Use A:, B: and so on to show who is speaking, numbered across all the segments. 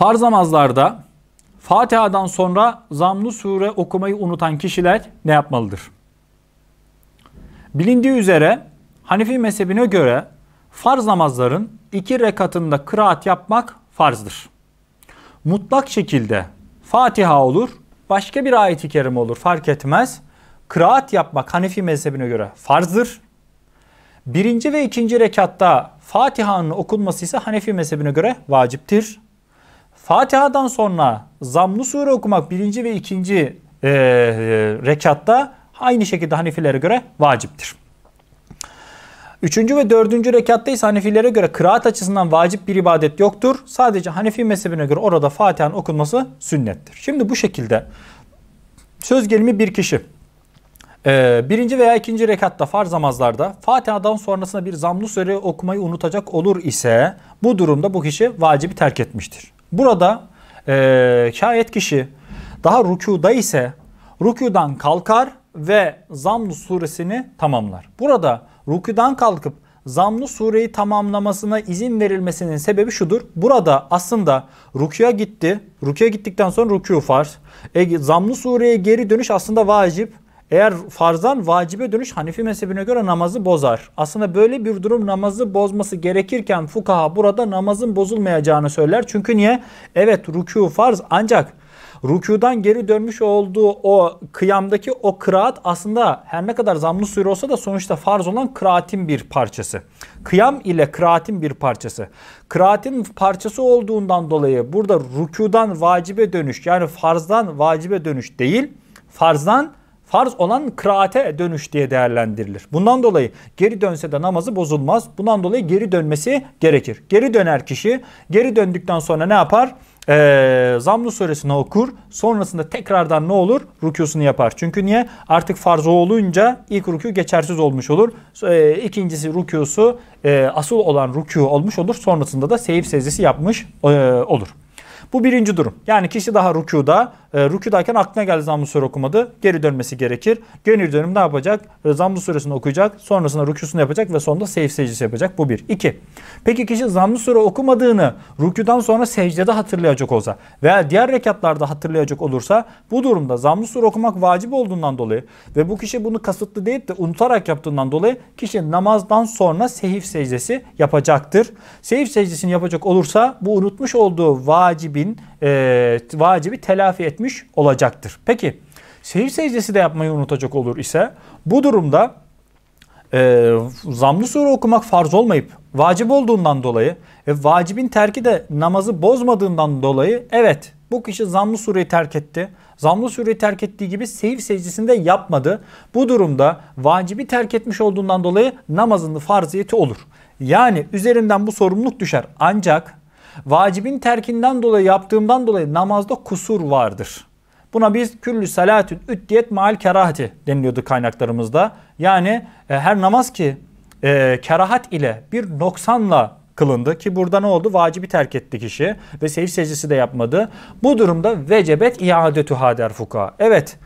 A: Farz namazlarda Fatiha'dan sonra zamlı sure okumayı unutan kişiler ne yapmalıdır? Bilindiği üzere Hanefi mezhebine göre farz namazların iki rekatında kıraat yapmak farzdır. Mutlak şekilde Fatiha olur, başka bir ayeti kerime olur fark etmez. Kıraat yapmak Hanefi mezhebine göre farzdır. Birinci ve ikinci rekatta Fatiha'nın okunması ise Hanefi mezhebine göre vaciptir. Fatiha'dan sonra zamlı sure okumak birinci ve ikinci e, e, rekatta aynı şekilde Hanefilere göre vaciptir. Üçüncü ve dördüncü rekatta ise Hanefilere göre kıraat açısından vacip bir ibadet yoktur. Sadece Hanefi mezhebine göre orada Fatiha'nın okunması sünnettir. Şimdi bu şekilde söz gelimi bir kişi ee, birinci veya ikinci rekatta farz namazlarda Fatiha'dan sonrasında bir zamlı sure okumayı unutacak olur ise bu durumda bu kişi vacibi terk etmiştir. Burada e, şayet kişi daha rükuda ise rükudan kalkar ve Zamlu suresini tamamlar. Burada rükudan kalkıp Zamlu sureyi tamamlamasına izin verilmesinin sebebi şudur. Burada aslında rukuya gitti. Rukuya gittikten sonra ruku farz. E, zamlu sureye geri dönüş aslında vacip. Eğer farzdan vacibe dönüş Hanefi mezhebine göre namazı bozar. Aslında böyle bir durum namazı bozması gerekirken fukaha burada namazın bozulmayacağını söyler. Çünkü niye? Evet rükû farz ancak rükudan geri dönmüş olduğu o kıyamdaki o kıraat aslında her ne kadar zamlı sure olsa da sonuçta farz olan kıraatin bir parçası. Kıyam ile kıraatin bir parçası. Kıraatin parçası olduğundan dolayı burada rükudan vacibe dönüş yani farzdan vacibe dönüş değil, farzdan farz olan kıraate dönüş diye değerlendirilir. Bundan dolayı geri dönse de namazı bozulmaz. Bundan dolayı geri dönmesi gerekir. Geri döner kişi geri döndükten sonra ne yapar? Ee, Zamlu suresini okur. Sonrasında tekrardan ne olur? Rükûsunu yapar. Çünkü niye? Artık farz olunca ilk rükû geçersiz olmuş olur. Ee, ikincisi rükûsu e, asıl olan rükû olmuş olur. Sonrasında da seyif secdesi yapmış e, olur. Bu birinci durum. Yani kişi daha rükuda, e, rükudayken aklına geldi zamm sure okumadı. Geri dönmesi gerekir. Geri dönüm ne yapacak? E, zamm suresini okuyacak. Sonrasında rükusunu yapacak ve sonunda seyif secdesi yapacak. Bu bir. İki. Peki kişi zamm sure okumadığını rükudan sonra secdede hatırlayacak olsa veya diğer rekatlarda hatırlayacak olursa bu durumda zamm sure okumak vacip olduğundan dolayı ve bu kişi bunu kasıtlı değil de unutarak yaptığından dolayı kişi namazdan sonra sehif secdesi yapacaktır. Sehif secdesini yapacak olursa bu unutmuş olduğu vacibi bin e, vacibi telafi etmiş olacaktır. Peki seyir secdesi de yapmayı unutacak olur ise bu durumda e, zamlı sure okumak farz olmayıp vacip olduğundan dolayı ve vacibin terki de namazı bozmadığından dolayı evet bu kişi zamlı sureyi terk etti. Zamlı sureyi terk ettiği gibi seyif secdesinde yapmadı. Bu durumda vacibi terk etmiş olduğundan dolayı namazının farziyeti olur. Yani üzerinden bu sorumluluk düşer. Ancak Vacibin terkinden dolayı yaptığımdan dolayı namazda kusur vardır. Buna biz küllü salatün üddiyet mal kerahati deniliyordu kaynaklarımızda. Yani e, her namaz ki e, kerahat ile bir noksanla kılındı ki burada ne oldu? Vacibi terk etti kişi ve seyir secdesi de yapmadı. Bu durumda vecebet iadetüha hader fuka. Evet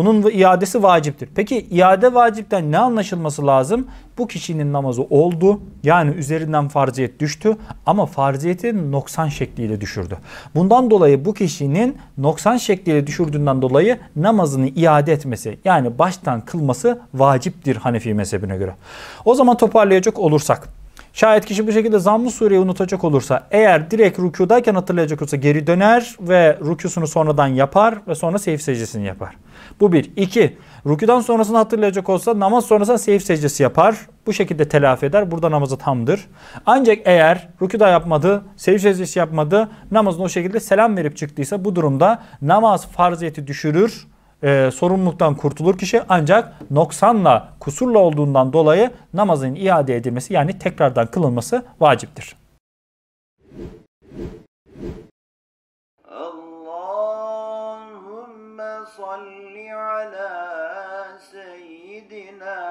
A: bunun iadesi vaciptir. Peki iade vacipten ne anlaşılması lazım? Bu kişinin namazı oldu. Yani üzerinden farziyet düştü ama farziyeti noksan şekliyle düşürdü. Bundan dolayı bu kişinin noksan şekliyle düşürdüğünden dolayı namazını iade etmesi yani baştan kılması vaciptir Hanefi mezhebine göre. O zaman toparlayacak olursak Şayet kişi bu şekilde zammı sureyi unutacak olursa eğer direkt rükudayken hatırlayacak olursa geri döner ve rüküsünü sonradan yapar ve sonra seyif secdesini yapar. Bu bir. İki, rüküden sonrasını hatırlayacak olsa namaz sonrasında seyif secdesi yapar. Bu şekilde telafi eder. Burada namazı tamdır. Ancak eğer rüküda yapmadı, seyif secdesi yapmadı, namazını o şekilde selam verip çıktıysa bu durumda namaz farziyeti düşürür e, sorumluluktan kurtulur kişi ancak noksanla, kusurla olduğundan dolayı namazın iade edilmesi yani tekrardan kılınması vaciptir. Allahümme salli ala seyyidina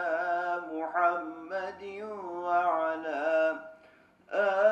A: Muhammedin ve ala